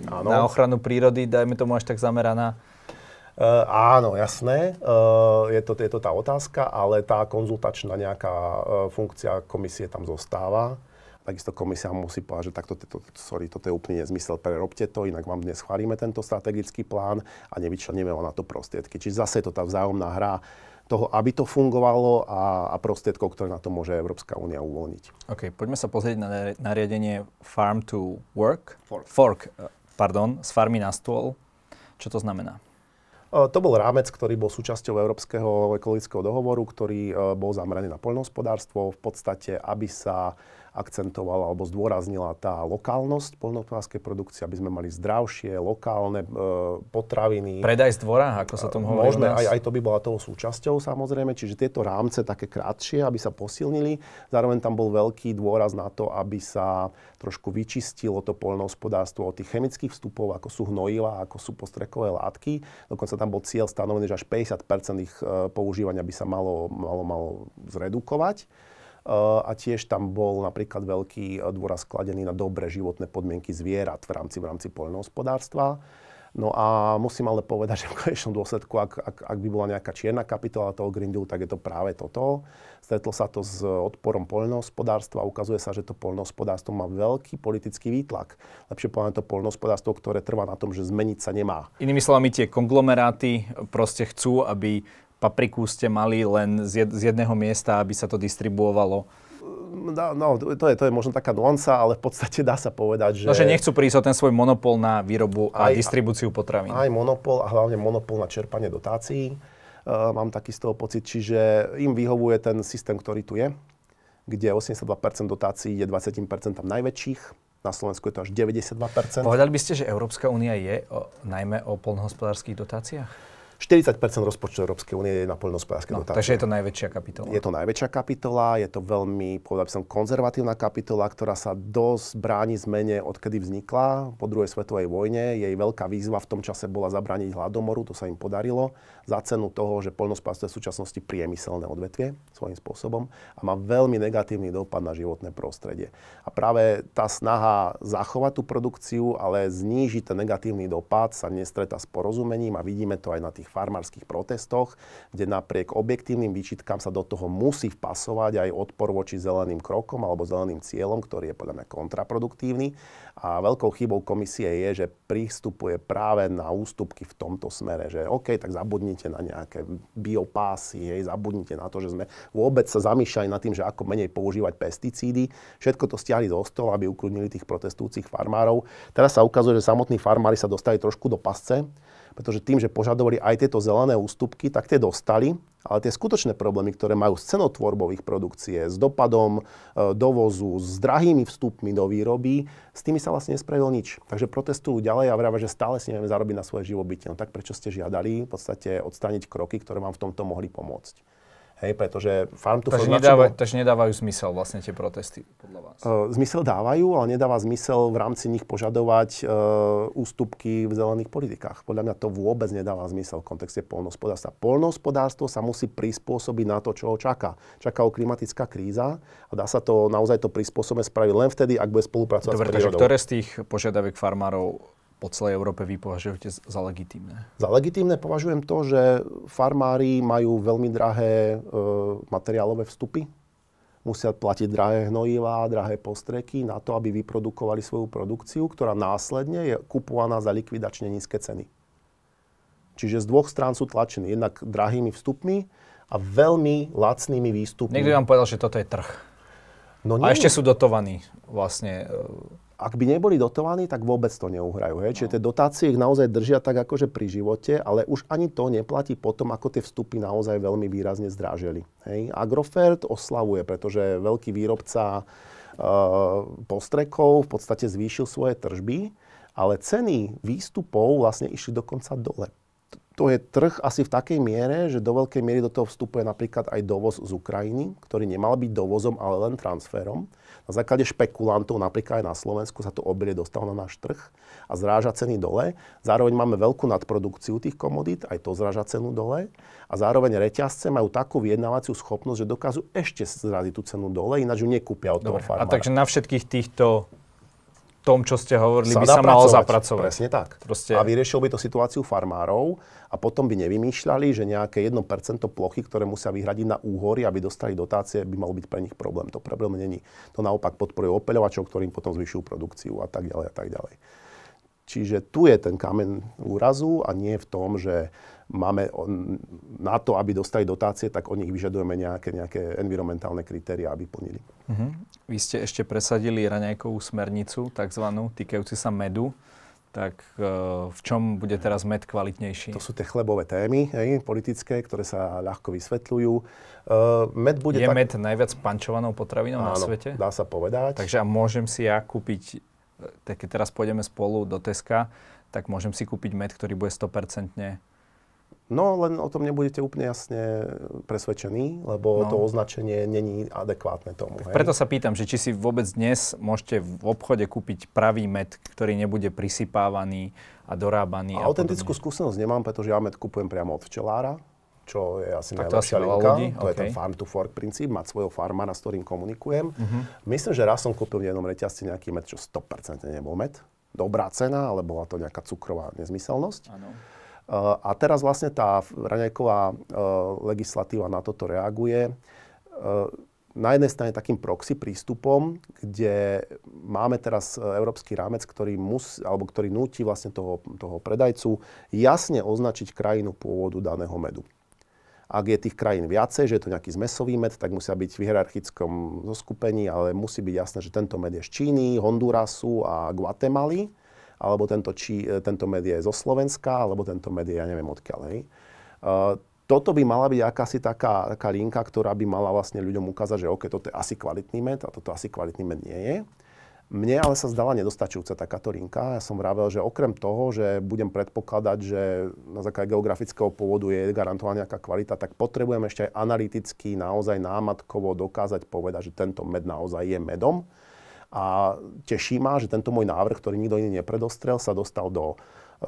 ano. na ochranu prírody, dajme tomu až tak zameraná, Uh, áno, jasné, uh, je, to, je to tá otázka, ale tá konzultačná nejaká uh, funkcia komisie tam zostáva. Takisto komisia musí povedať, že takto, to, sorry, toto je úplne nezmysel, prerobte to, inak vám dnes chválime tento strategický plán a nevyčleníme na to prostriedky. Čiže zase je to tá vzájomná hra toho, aby to fungovalo a, a prostriedkov, ktoré na to môže Európska únia uvoľniť. OK, poďme sa pozrieť na nariadenie Farm to Work. Fork. Fork, pardon, z farmy na stôl. Čo to znamená? E, to bol rámec, ktorý bol súčasťou Európskeho ekologického dohovoru, ktorý e, bol zameraný na poľnohospodárstvo, v podstate, aby sa akcentovala alebo zdôraznila tá lokálnosť poľnohospodárskej produkcie, aby sme mali zdravšie, lokálne e, potraviny. Predaj z dvora, ako sa e, tomu hovorí Môžeme, aj, aj to by bola toho súčasťou samozrejme, čiže tieto rámce také krátšie, aby sa posilnili. Zároveň tam bol veľký dôraz na to, aby sa trošku vyčistilo to poľnohospodárstvo od tých chemických vstupov, ako sú hnojiva, ako sú postrekové látky. Dokonca tam bol cieľ stanovený, že až 50 ich e, používania by sa malo, malo, malo zredukovať a tiež tam bol napríklad veľký e, dôraz kladený na dobré životné podmienky zvierat v rámci, v rámci poľnohospodárstva. No a musím ale povedať, že v konečnom dôsledku, ak, ak, ak by bola nejaká čierna kapitola toho Green Deal, tak je to práve toto. Stretlo sa to s odporom poľnohospodárstva a ukazuje sa, že to poľnohospodárstvo má veľký politický výtlak. Lepšie povedané to poľnohospodárstvo, ktoré trvá na tom, že zmeniť sa nemá. Inými slovami, tie konglomeráty proste chcú, aby papriku ste mali len z, jed, z jedného miesta, aby sa to distribuovalo? No, no to, je, to je možno taká nuanca, ale v podstate dá sa povedať, no, že... No, že nechcú prísť o ten svoj monopol na výrobu a aj, distribúciu potravín. Aj monopol a hlavne monopol na čerpanie dotácií. Uh, mám taký z toho pocit, čiže im vyhovuje ten systém, ktorý tu je, kde 82% dotácií je 20% najväčších. Na Slovensku je to až 92%. Povedali by ste, že Európska únia je o, najmä o polnohospodárských dotáciách? 40 rozpočtu Európskej únie je na poľnohospodárske no, dotácie. Takže je to najväčšia kapitola. Je to najväčšia kapitola, je to veľmi, povedal by som, konzervatívna kapitola, ktorá sa dosť bráni zmene, odkedy vznikla po druhej svetovej vojne. Jej veľká výzva v tom čase bola zabrániť hladomoru, to sa im podarilo za cenu toho, že poľnospodárstvo je v súčasnosti priemyselné odvetvie svojím spôsobom a má veľmi negatívny dopad na životné prostredie. A práve tá snaha zachovať tú produkciu, ale znížiť ten negatívny dopad sa nestretá s porozumením a vidíme to aj na tých farmárskych protestoch, kde napriek objektívnym výčitkám sa do toho musí vpasovať aj odpor voči zeleným krokom alebo zeleným cieľom, ktorý je podľa mňa kontraproduktívny a veľkou chybou komisie je, že prístupuje práve na ústupky v tomto smere, že OK, tak zabudnite na nejaké biopásy, hej, zabudnite na to, že sme vôbec sa zamýšľali nad tým, že ako menej používať pesticídy. Všetko to stiahli zo stola, aby ukrudnili tých protestujúcich farmárov. Teraz sa ukazuje, že samotní farmári sa dostali trošku do pasce, pretože tým, že požadovali aj tieto zelené ústupky, tak tie dostali, ale tie skutočné problémy, ktoré majú s cenotvorbou ich produkcie, s dopadom e, dovozu, s drahými vstupmi do výroby, s tými sa vlastne nespravil nič. Takže protestujú ďalej a vravia, že stále si nevieme zarobiť na svoje živobytie. No tak prečo ste žiadali v podstate odstrániť kroky, ktoré vám v tomto mohli pomôcť? Hej, pretože farm to takže, nedáva, bol... takže nedávajú zmysel vlastne tie protesty, podľa vás? Uh, zmysel dávajú, ale nedáva zmysel v rámci nich požadovať uh, ústupky v zelených politikách. Podľa mňa to vôbec nedáva zmysel v kontexte polnohospodárstva. Polnohospodárstvo sa musí prispôsobiť na to, čo ho čaká. Čaká ho klimatická kríza a dá sa to naozaj to prispôsobiť spraviť len vtedy, ak bude spolupracovať Dobre, s prírodou. Dobre, ktoré z tých požiadaviek farmárov po celej Európe vy považujete za legitímne? Za legitímne považujem to, že farmári majú veľmi drahé e, materiálové vstupy. Musia platiť drahé hnojivá, drahé postreky na to, aby vyprodukovali svoju produkciu, ktorá následne je kupovaná za likvidačne nízke ceny. Čiže z dvoch strán sú tlačení. Jednak drahými vstupmi a veľmi lacnými výstupmi. Niekto vám povedal, že toto je trh. No nie. A ešte sú dotovaní vlastne e, ak by neboli dotovaní, tak vôbec to neuhrajú. Hej? Čiže tie dotácie ich naozaj držia tak akože pri živote, ale už ani to neplatí potom, ako tie vstupy naozaj veľmi výrazne zdráželi. Hej? Agrofert oslavuje, pretože veľký výrobca e, postrekov v podstate zvýšil svoje tržby, ale ceny výstupov vlastne išli dokonca dole to je trh asi v takej miere, že do veľkej miery do toho vstupuje napríklad aj dovoz z Ukrajiny, ktorý nemal byť dovozom, ale len transferom. Na základe špekulantov, napríklad aj na Slovensku, sa to obilie dostalo na náš trh a zráža ceny dole. Zároveň máme veľkú nadprodukciu tých komodít, aj to zráža cenu dole. A zároveň reťazce majú takú vyjednávaciu schopnosť, že dokážu ešte zraziť tú cenu dole, ináč ju nekúpia od Dobre, toho farmára. A takže na všetkých týchto tom, čo ste hovorili, sa by sa malo zapracovať. Presne tak. Proste... A vyriešil by to situáciu farmárov a potom by nevymýšľali, že nejaké 1% plochy, ktoré musia vyhradiť na úhory, aby dostali dotácie, by mal byť pre nich problém. To problém není. To naopak podporuje opeľovačov, ktorým potom zvyšujú produkciu a tak ďalej a tak ďalej. Čiže tu je ten kamen úrazu a nie v tom, že máme na to, aby dostali dotácie, tak od nich vyžadujeme nejaké, nejaké environmentálne kritéria, aby plnili. Uh-huh. Vy ste ešte presadili raňajkovú smernicu, takzvanú, týkajúci sa medu. Tak e, v čom bude teraz med kvalitnejší? To sú tie chlebové témy hej, politické, ktoré sa ľahko vysvetľujú. E, med bude Je tak... med najviac pančovanou potravinou Áno, na svete? dá sa povedať. Takže a môžem si ja kúpiť, e, tak keď teraz pôjdeme spolu do Teska, tak môžem si kúpiť med, ktorý bude 100% No, len o tom nebudete úplne jasne eh, presvedčení, lebo no. to označenie není adekvátne tomu. Hej? Preto sa pýtam, že či si vôbec dnes môžete v obchode kúpiť pravý med, ktorý nebude prisypávaný a dorábaný. A, a autentickú podobne. skúsenosť nemám, pretože ja med kupujem priamo od včelára, čo je asi tak najlepšia linka. Ľudí? To okay. je ten farm to fork princíp, mať svojho farmára, s ktorým komunikujem. Uh-huh. Myslím, že raz som kúpil v jednom reťazci nejaký med, čo 100% nebol med. Dobrá cena, ale bola to nejaká cukrová nezmyselnosť. Ano. A teraz vlastne tá raňajková e, legislatíva na toto reaguje e, na jednej strane takým proxy prístupom, kde máme teraz e, európsky rámec, ktorý, mus, alebo ktorý núti vlastne toho, toho predajcu jasne označiť krajinu pôvodu daného medu. Ak je tých krajín viacej, že je to nejaký zmesový med, tak musia byť v hierarchickom zoskupení, ale musí byť jasné, že tento med je z Číny, Hondurasu a Guatemaly alebo tento, či, e, tento med je zo Slovenska, alebo tento med je, ja neviem odkiaľ. Hej. Uh, toto by mala byť akási taká, taká linka, ktorá by mala vlastne ľuďom ukázať, že OK, toto je asi kvalitný med a toto asi kvalitný med nie je. Mne ale sa zdala nedostačujúca takáto linka. Ja som vravel, že okrem toho, že budem predpokladať, že na základe geografického pôvodu je garantovaná nejaká kvalita, tak potrebujem ešte aj analyticky, naozaj námatkovo dokázať povedať, že tento med naozaj je medom a teší ma, že tento môj návrh, ktorý nikto iný nepredostrel, sa dostal do eh,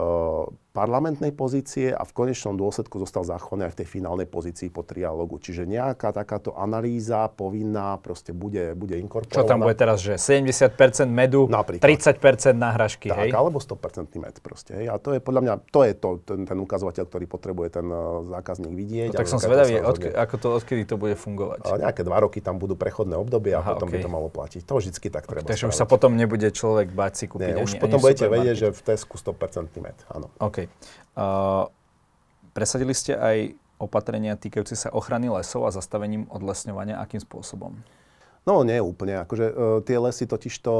parlamentnej pozície a v konečnom dôsledku zostal zachovaný aj v tej finálnej pozícii po trialógu. Čiže nejaká takáto analýza povinná proste bude, bude inkorporovaná. Čo tam bude teraz, že 70% medu, Napríklad. 30% náhražky, tak, hej? alebo 100% med proste, hej? A to je podľa mňa, to je to, ten, ten ukazovateľ, ktorý potrebuje ten eh, zákazník vidieť. No, tak som zvedavý, odk- ako to, odkedy to bude fungovať. A nejaké dva roky tam budú prechodné obdobie a Aha, potom okay. by to malo platiť. To vždycky tak okay, treba. Takže už sa potom nebude človek bať si kúpiť Nie, ani, už potom ani budete vedieť, že v Tesku 100% med, áno. Okay. Uh, presadili ste aj opatrenia týkajúce sa ochrany lesov a zastavením odlesňovania. Akým spôsobom? No nie úplne. Akože, uh, tie lesy totiž to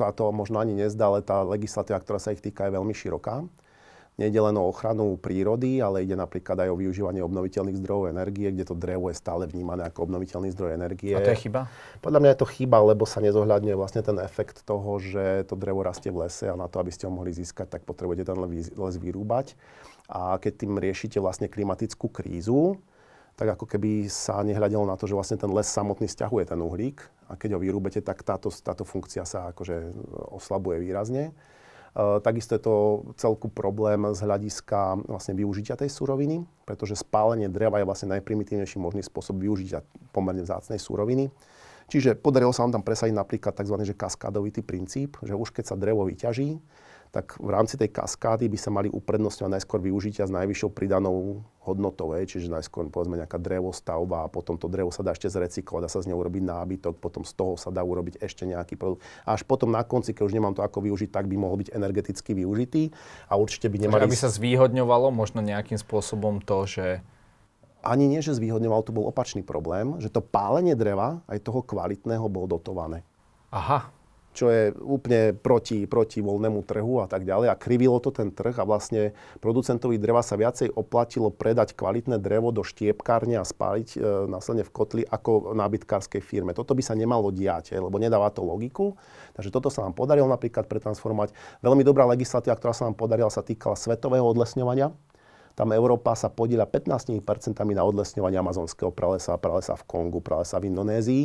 sa to možno ani nezdá, ale tá legislatíva, ktorá sa ich týka, je veľmi široká. Nejde len o ochranu prírody, ale ide napríklad aj o využívanie obnoviteľných zdrojov energie, kde to drevo je stále vnímané ako obnoviteľný zdroj energie. A to je chyba? Podľa mňa je to chyba, lebo sa nezohľadňuje vlastne ten efekt toho, že to drevo rastie v lese a na to, aby ste ho mohli získať, tak potrebujete ten les vyrúbať. A keď tým riešite vlastne klimatickú krízu, tak ako keby sa nehľadelo na to, že vlastne ten les samotný stiahuje ten uhlík a keď ho vyrúbete, tak táto, táto funkcia sa akože oslabuje výrazne. E, takisto je to celku problém z hľadiska vlastne využitia tej suroviny, pretože spálenie dreva je vlastne najprimitívnejší možný spôsob využitia pomerne vzácnej suroviny. Čiže podarilo sa vám tam presadiť napríklad tzv. Že kaskadovitý princíp, že už keď sa drevo vyťaží, tak v rámci tej kaskády by sa mali uprednostňovať najskôr využitia s najvyššou pridanou hodnotou, hej, čiže najskôr povedzme nejaká drevo stavba a potom to drevo sa dá ešte zrecyklovať, dá sa z neho urobiť nábytok, potom z toho sa dá urobiť ešte nejaký produkt. A až potom na konci, keď už nemám to ako využiť, tak by mohol byť energeticky využitý a určite by nemali... Aby sa zvýhodňovalo možno nejakým spôsobom to, že ani nie, že zvýhodňoval, to bol opačný problém, že to pálenie dreva, aj toho kvalitného, bolo dotované. Aha, čo je úplne proti, proti voľnému trhu a tak ďalej. A krivilo to ten trh a vlastne producentovi dreva sa viacej oplatilo predať kvalitné drevo do štiepkárne a spáliť e, následne v kotli ako nábytkárskej firme. Toto by sa nemalo diať, je, lebo nedáva to logiku. Takže toto sa nám podarilo napríklad pretransformovať. Veľmi dobrá legislatíva, ktorá sa nám podarila, sa týkala svetového odlesňovania. Tam Európa sa podiela 15% na odlesňovanie amazonského pralesa, pralesa v Kongu, pralesa v Indonézii.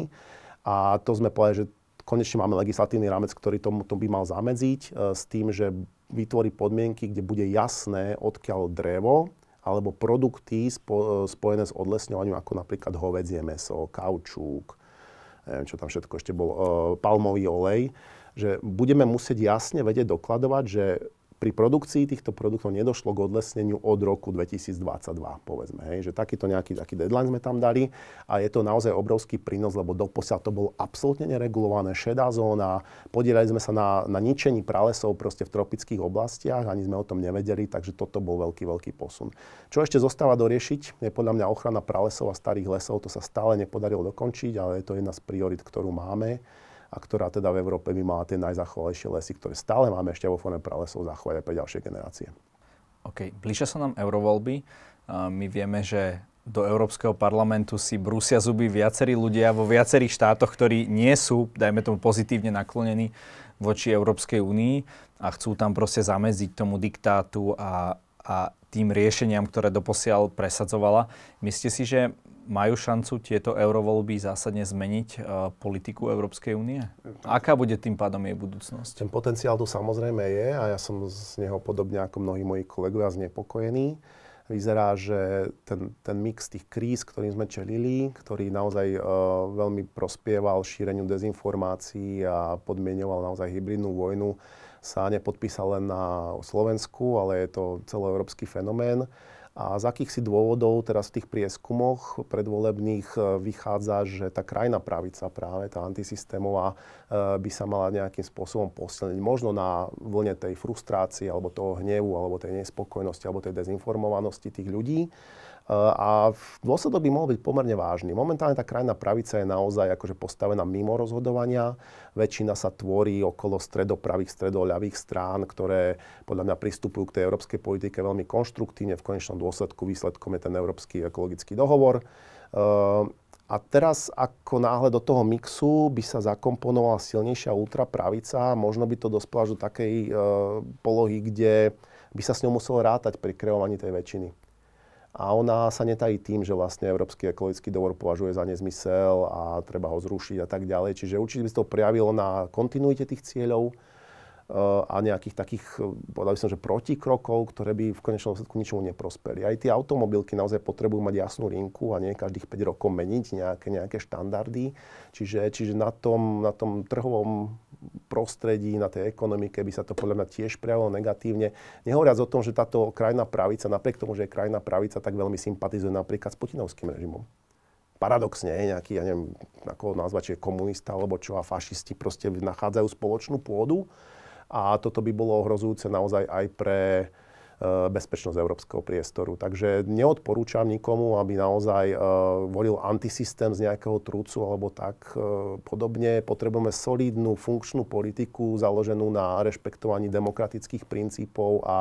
A to sme povedali, že Konečne máme legislatívny rámec, ktorý tomu by mal zamedziť e, s tým, že vytvorí podmienky, kde bude jasné, odkiaľ drevo alebo produkty spo, e, spojené s odlesňovaním, ako napríklad hovedzie meso, kaučúk, neviem, čo tam všetko ešte bolo, e, palmový olej, že budeme musieť jasne vedieť dokladovať, že pri produkcii týchto produktov nedošlo k odlesneniu od roku 2022, povedzme. Hej. Že takýto nejaký taký deadline sme tam dali a je to naozaj obrovský prínos, lebo doposiaľ to bolo absolútne neregulované, šedá zóna, podielali sme sa na, na ničení pralesov proste v tropických oblastiach, ani sme o tom nevedeli, takže toto bol veľký, veľký posun. Čo ešte zostáva doriešiť, je podľa mňa ochrana pralesov a starých lesov, to sa stále nepodarilo dokončiť, ale je to jedna z priorit, ktorú máme a ktorá teda v Európe by mala tie najzachovalejšie lesy, ktoré stále máme ešte vo forme pralesov zachovať aj pre ďalšie generácie. OK, blížia sa nám eurovoľby. My vieme, že do Európskeho parlamentu si brúsia zuby viacerí ľudia vo viacerých štátoch, ktorí nie sú, dajme tomu, pozitívne naklonení voči Európskej únii a chcú tam proste zamedziť tomu diktátu a, a tým riešeniam, ktoré doposiaľ presadzovala. Myslíte si, že majú šancu tieto eurovoľby zásadne zmeniť uh, politiku Európskej únie? Aká bude tým pádom jej budúcnosť? Ten potenciál tu samozrejme je a ja som z neho podobne ako mnohí moji kolegovia znepokojený. Vyzerá, že ten, ten mix tých kríz, ktorým sme čelili, ktorý naozaj uh, veľmi prospieval šíreniu dezinformácií a podmienoval naozaj hybridnú vojnu, sa nepodpísal len na Slovensku, ale je to celoeurópsky fenomén. A z akých si dôvodov teraz v tých prieskumoch predvolebných e, vychádza, že tá krajná pravica práve, tá antisystémová, e, by sa mala nejakým spôsobom posilniť. Možno na vlne tej frustrácie, alebo toho hnevu, alebo tej nespokojnosti, alebo tej dezinformovanosti tých ľudí. Eh, a dôsledok by mohol byť pomerne vážny. Momentálne tá krajná pravica je naozaj akože postavená mimo rozhodovania. Väčšina sa tvorí okolo stredopravých, stredoľavých strán, ktoré podľa mňa pristupujú k tej európskej politike veľmi konštruktívne. V konečnom dôsledku výsledkom je ten Európsky ekologický dohovor. Eh, a teraz ako náhle do toho mixu by sa zakomponovala silnejšia ultrapravica, možno by to dospelo až do takej eh, polohy, kde by sa s ňou muselo rátať pri kreovaní tej väčšiny. A ona sa netají tým, že vlastne Európsky ekologický dohovor považuje za nezmysel a treba ho zrušiť a tak ďalej. Čiže určite by sa to prijavilo na kontinuite tých cieľov, Eh, a nejakých takých, eh, povedal by som, že protikrokov, ktoré by v konečnom dôsledku ničomu neprospeli. Aj tie automobilky naozaj potrebujú mať jasnú linku a nie každých 5 rokov meniť nejaké, nejaké štandardy. Čiže, čiže na, tom, na tom trhovom prostredí, na tej ekonomike by sa to podľa mňa tiež prejavilo negatívne. Nehovoriac o tom, že táto krajná pravica, napriek tomu, že je krajná pravica, tak veľmi sympatizuje napríklad s putinovským režimom paradoxne nejaký, ja neviem, ako ho nazvať, či je komunista alebo čo a fašisti proste nachádzajú spoločnú pôdu a toto by bolo ohrozujúce naozaj aj pre e, bezpečnosť európskeho priestoru. Takže neodporúčam nikomu, aby naozaj e, volil antisystém z nejakého trúcu alebo tak e, podobne. Potrebujeme solidnú funkčnú politiku založenú na rešpektovaní demokratických princípov a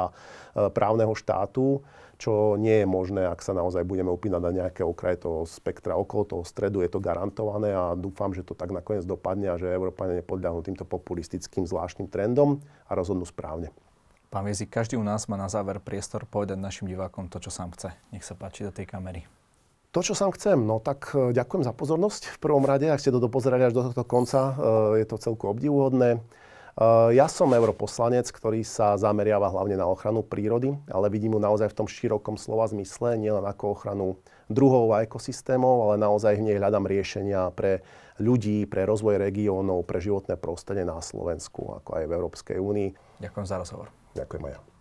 právneho štátu čo nie je možné, ak sa naozaj budeme upínať na nejaké okraje toho spektra okolo toho stredu. Je to garantované a dúfam, že to tak nakoniec dopadne a že Európania nepodľahnú týmto populistickým zvláštnym trendom a rozhodnú správne. Pán Viezik, každý u nás má na záver priestor povedať našim divákom to, čo sám chce. Nech sa páči do tej kamery. To, čo sám chcem, no tak e, ďakujem za pozornosť v prvom rade, ak ste to dopozerali až do tohto konca, e, je to celku obdivuhodné. Eh, ja som europoslanec, ktorý sa zameriava hlavne na ochranu prírody, ale vidím ju naozaj v tom širokom slova zmysle, nielen ako ochranu druhov a ekosystémov, ale naozaj v nej hľadám riešenia pre ľudí, pre rozvoj regiónov, pre životné prostredie na Slovensku, ako aj v Európskej únii. Ďakujem za rozhovor. Ďakujem aj ja.